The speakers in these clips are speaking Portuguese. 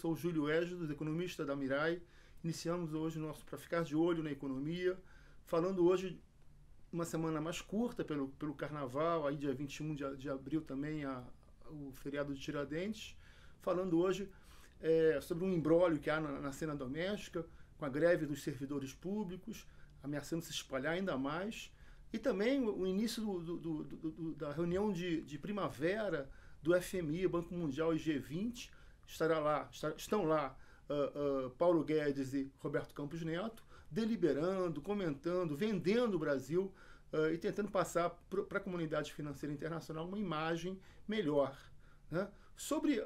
sou Júlio Égido, economista da Mirai. Iniciamos hoje o nosso Para Ficar de Olho na Economia, falando hoje uma semana mais curta pelo, pelo Carnaval, aí dia 21 de, de abril também a, o feriado de Tiradentes, falando hoje é, sobre um embrólio que há na, na cena doméstica, com a greve dos servidores públicos, ameaçando se espalhar ainda mais, e também o, início do, do, do, da reunião de, de primavera do FMI, Banco Mundial e G20, estará lá, estão lá uh, uh, Paulo Guedes e Roberto Campos Neto, deliberando, comentando, vendendo o Brasil uh, e tentando passar para a comunidade financeira internacional uma imagem melhor. Né? Sobre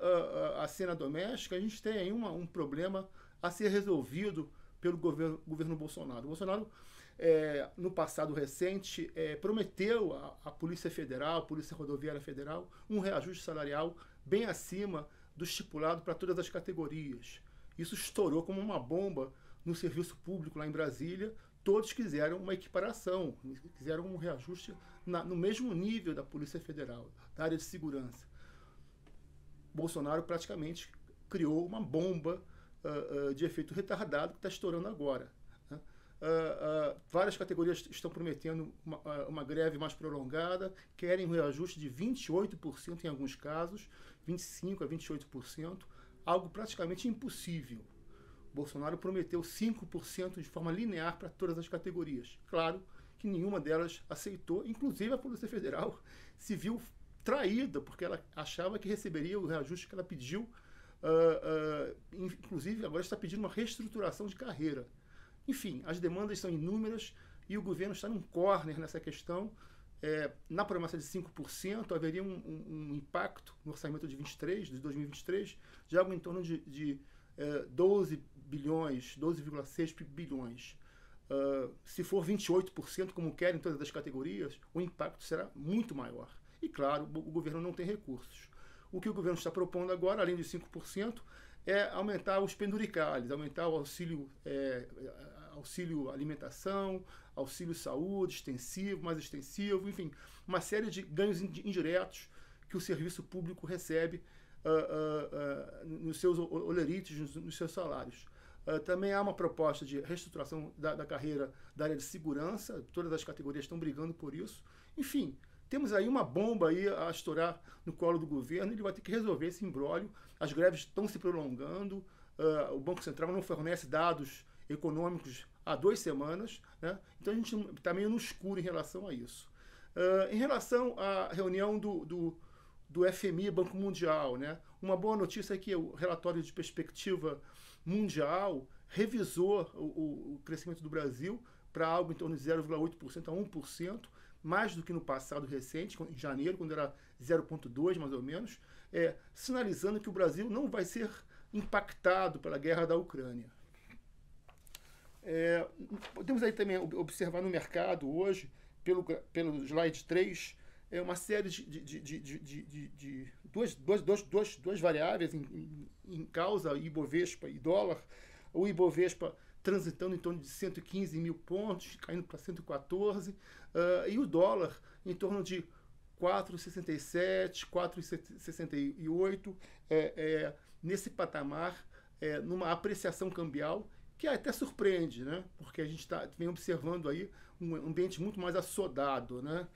a cena doméstica, a gente tem aí uma, um problema a ser resolvido pelo governo, governo Bolsonaro. O Bolsonaro, é, no passado recente, é, prometeu à, Polícia Federal, à Polícia Rodoviária Federal, um reajuste salarial bem acima do estipulado para todas as categorias. Isso estourou como uma bomba no serviço público lá em Brasília. Todos quiseram uma equiparação, quiseram um reajuste na, no mesmo nível da Polícia Federal, da área de segurança. Bolsonaro praticamente criou uma bomba uh, uh, de efeito retardado que está estourando agora. Uh, várias categorias estão prometendo uma, uma greve mais prolongada, querem um reajuste de 28% em alguns casos, 25% a 28%, algo praticamente impossível. Bolsonaro prometeu 5% de forma linear para todas as categorias. Claro que nenhuma delas aceitou, inclusive a Polícia Federal se viu traída, porque ela achava que receberia o reajuste que ela pediu. Uh, uh, inclusive, agora está pedindo uma reestruturação de carreira. Enfim, as demandas são inúmeras e o governo está num corner nessa questão, é, na promessa de 5%, haveria um, um, um, impacto no orçamento de 23, de 2023, de algo em torno de, de é, 12 bilhões, 12,6 bilhões. Uh, se for 28%, como querem todas as categorias, o impacto será muito maior. E claro, o governo não tem recursos. O que o governo está propondo agora, além de 5%, é aumentar os penduricalhos, aumentar o auxílio, é, auxílio alimentação, auxílio saúde extensivo, mais extensivo, enfim, uma série de ganhos indiretos que o serviço público recebe uh, uh, uh, nos seus olerites, nos, nos seus salários. também há uma proposta de reestruturação da, da, carreira da área de segurança, todas as categorias estão brigando por isso. Enfim, temos aí uma bomba aí a estourar no colo do governo, ele vai ter que resolver esse imbróglio. As greves estão se prolongando, o Banco Central não fornece dados econômicos há duas semanas. Né? Então a gente está meio no escuro em relação a isso. Uh, em relação à reunião do, do, do, FMI, Banco Mundial, né? uma boa notícia é que o relatório de perspectiva mundial revisou o, o crescimento do Brasil para algo em torno de 0,8% a 1%, mais do que no passado recente, em janeiro, quando era 0,2% mais ou menos, é, sinalizando que o Brasil não vai ser impactado pela guerra da Ucrânia. É, podemos aí também observar no mercado hoje, pelo, pelo slide 3, é uma série de, de, de, de, de duas, duas, duas, duas, variáveis em, em causa, Ibovespa e dólar. O Ibovespa transitando em torno de 115 mil pontos, caindo para 114, uh, ah, e o dólar em torno de 4,67, 4,68, é, é, nesse patamar, é, numa apreciação cambial que até surpreende, né? Porque a gente tá, vem observando aí um ambiente muito mais assodado, né?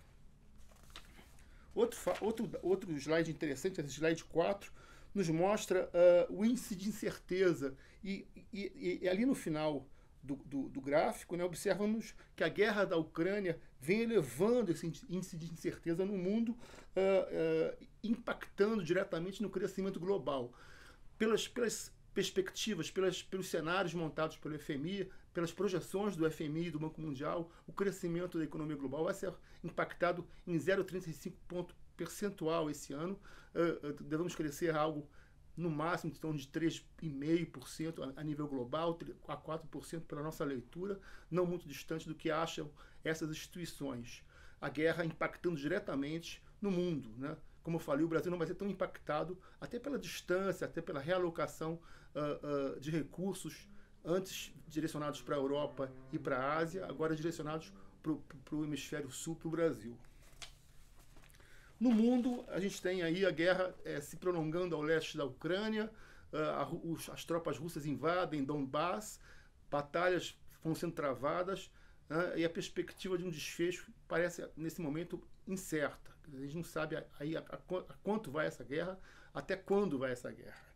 Outro, outro, outro slide interessante, esse slide 4, nos mostra uh, o índice de incerteza. E, e, e ali no final do, do, do, gráfico, né, observamos que a guerra da Ucrânia vem elevando esse índice de incerteza no mundo, uh, uh, impactando diretamente no crescimento global. Pelas, pelas perspectivas, pelas, pelos cenários montados pelo FMI, pelas projeções do FMI e do Banco Mundial, o crescimento da economia global vai ser impactado em 0,35 ponto percentual esse ano. Uh, devemos crescer algo no máximo então, de 3,5% a nível global, a 4% pela nossa leitura, não muito distante do que acham essas instituições. A guerra impactando diretamente no mundo, né? como eu falei, o Brasil não vai ser tão impactado, até pela distância, até pela realocação uh, uh, de recursos, antes direcionados para a Europa e para a Ásia, agora direcionados para o hemisfério sul, para o Brasil. No mundo, a gente tem aí a guerra é, se prolongando ao leste da Ucrânia, uh, a, os, as tropas russas invadem Donbass, batalhas vão sendo travadas uh, e a perspectiva de um desfecho parece, nesse momento, incerta a gente não sabe aí a, a, a quanto vai essa guerra, até quando vai essa guerra.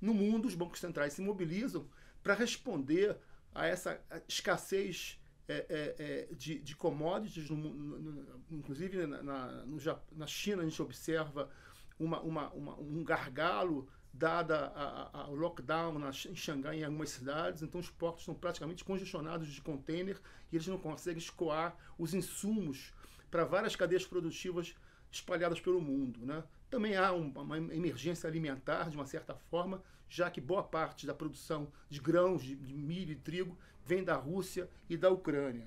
No mundo, os bancos centrais se mobilizam para responder a essa escassez é, é, é, de, de, commodities, no, no, no, inclusive né, na, na, na, China a gente observa uma, uma, uma, um gargalo dada ao lockdown na, em Xangai em algumas cidades, então os portos estão praticamente congestionados de container e eles não conseguem escoar os insumos para várias cadeias produtivas espalhadas pelo mundo. Né? Também há uma emergência alimentar, de uma certa forma, já que boa parte da produção de grãos, de milho e trigo, vem da Rússia e da Ucrânia.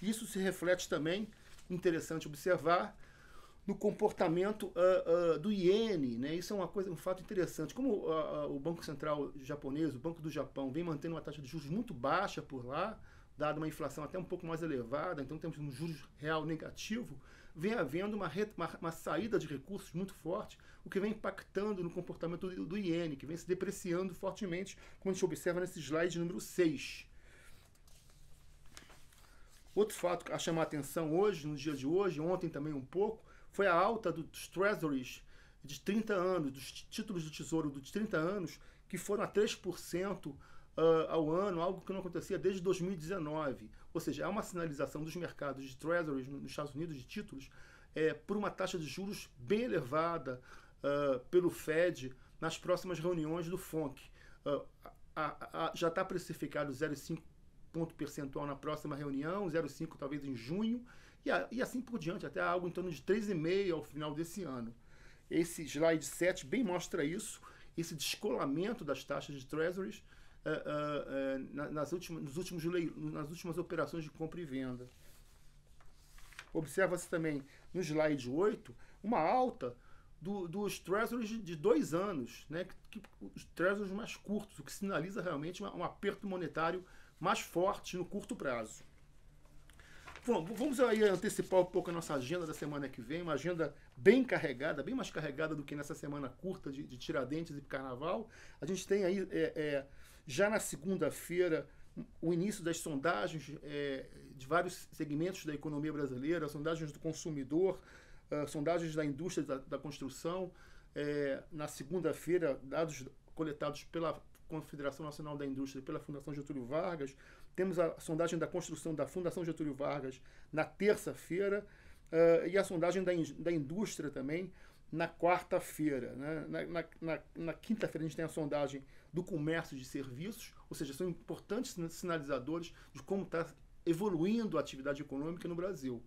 Isso se reflete também, interessante observar, no comportamento uh, uh, do iene, né? Isso é uma coisa, um fato interessante. Como uh, o Banco Central japonês, o Banco do Japão, vem mantendo uma taxa de juros muito baixa por lá, dado uma inflação até um pouco mais elevada, então temos um juros real negativo, vem havendo uma, uma, uma saída de recursos muito forte, o que vem impactando no comportamento do, do iene, que vem se depreciando fortemente, como a gente observa nesse slide número 6. Outro fato a chamar a atenção hoje, no dia de hoje, ontem também um pouco, foi a alta dos treasuries de 30 anos, dos títulos do tesouro de 30 anos, que foram a 3% uh, ao ano, algo que não acontecia desde 2019. Ou seja, há uma sinalização dos mercados de treasuries nos Estados Unidos, de títulos, é, por uma taxa de juros bem elevada uh, pelo Fed nas próximas reuniões do FONC. Uh, ah, a, a, já está precificado 0,5 ponto percentual na próxima reunião, 0,5 talvez em junho, e, a, e, assim por diante, até algo em torno de 3,5 ao final desse ano. Esse slide 7 bem mostra isso, esse descolamento das taxas de treasuries, eh, eh, eh, nas, últimas, nos últimos, nas últimas operações de compra e venda. Observa-se também no slide 8 uma alta do, dos treasuries de dois anos, né, que, que, os treasuries mais curtos, o que sinaliza realmente uma, um aperto monetário mais forte no curto prazo. Vamos, vamos aí antecipar um pouco a nossa agenda da semana que vem, uma agenda bem carregada, bem mais carregada do que nessa semana curta de, de Tiradentes e Carnaval. A gente tem aí, é, é, já na segunda-feira, o início das sondagens é, de vários segmentos da economia brasileira, sondagens do consumidor, uh, sondagens da indústria da, da construção. É, na segunda-feira, dados coletados pela Confederação Nacional da Indústria e pela Fundação Getúlio Vargas, temos a sondagem da construção da Fundação Getúlio Vargas na terça-feira uh, e a sondagem da, in da indústria também na quarta-feira. Né? Na, na, na, na quinta-feira a gente tem a sondagem do comércio de serviços, ou seja, são importantes sinalizadores de como está evoluindo a atividade econômica no Brasil.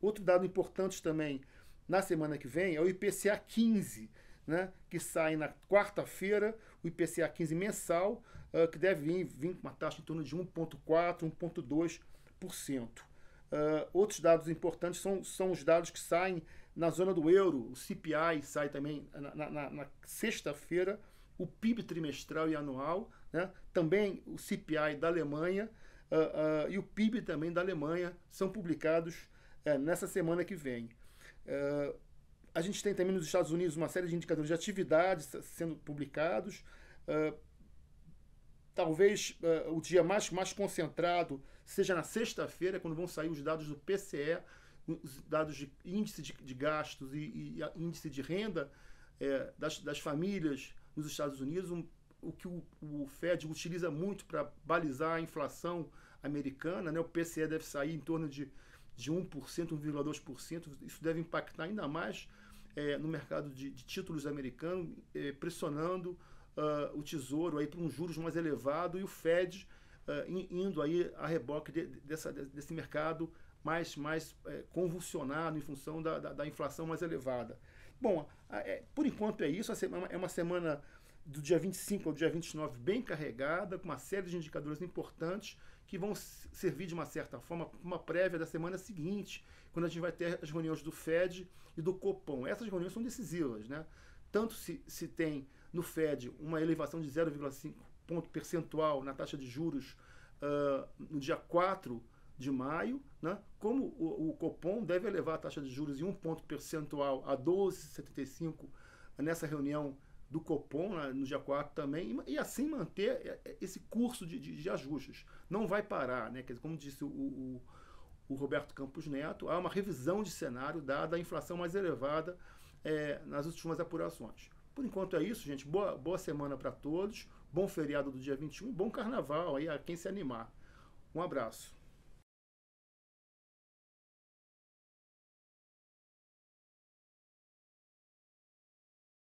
Outro dado importante também na semana que vem é o IPCA 15, né, que sai na quarta-feira, o IPCA 15 mensal, uh, que deve vir, vir com uma taxa em torno de 1,4%, 1,2%. Uh, outros dados importantes são, são os dados que saem na zona do euro, o CPI sai também na, na, na sexta-feira, o PIB trimestral e anual, né, também o CPI da Alemanha uh, e o PIB também da Alemanha são publicados eh, nessa semana que vem. Uh, a gente tem também nos Estados Unidos uma série de indicadores de atividades sendo publicados. Uh, talvez uh, o dia mais, mais concentrado seja na sexta-feira, quando vão sair os dados do PCE, os dados de índice de, de gastos e, e índice de renda é, das, das famílias nos Estados Unidos, um, o que o, o, Fed utiliza muito para balizar a inflação americana. Né? O PCE deve sair em torno de, de 1%, 1,2%. Isso deve impactar ainda mais é, no mercado de, de títulos americano, é, pressionando uh, o Tesouro para um juros mais elevado e o Fed uh, indo aí a reboque de, dessa, desse mercado mais, mais é, convulsionado em função da, da, da, inflação mais elevada. Bom, é, por enquanto é isso, é uma semana do dia 25 ao dia 29 bem carregada, com uma série de indicadores importantes que vão servir de uma certa forma uma prévia da semana seguinte, quando a gente vai ter as reuniões do Fed e do Copom. Essas reuniões são decisivas, né? Tanto se, se tem no Fed uma elevação de 0,5 ponto percentual na taxa de juros uh, no dia 4 de maio, né? como o, o, Copom deve elevar a taxa de juros em um ponto percentual a 12,75 nessa reunião do Copom né, no dia 4 também, e, e assim manter é, é, esse curso de, de, de, ajustes. Não vai parar, né? Quer dizer, como disse o, o, o, Roberto Campos Neto, há uma revisão de cenário dada a inflação mais elevada é, nas últimas apurações. Por enquanto é isso, gente. Boa, boa semana para todos, bom feriado do dia 21, bom carnaval aí a quem se animar. Um abraço.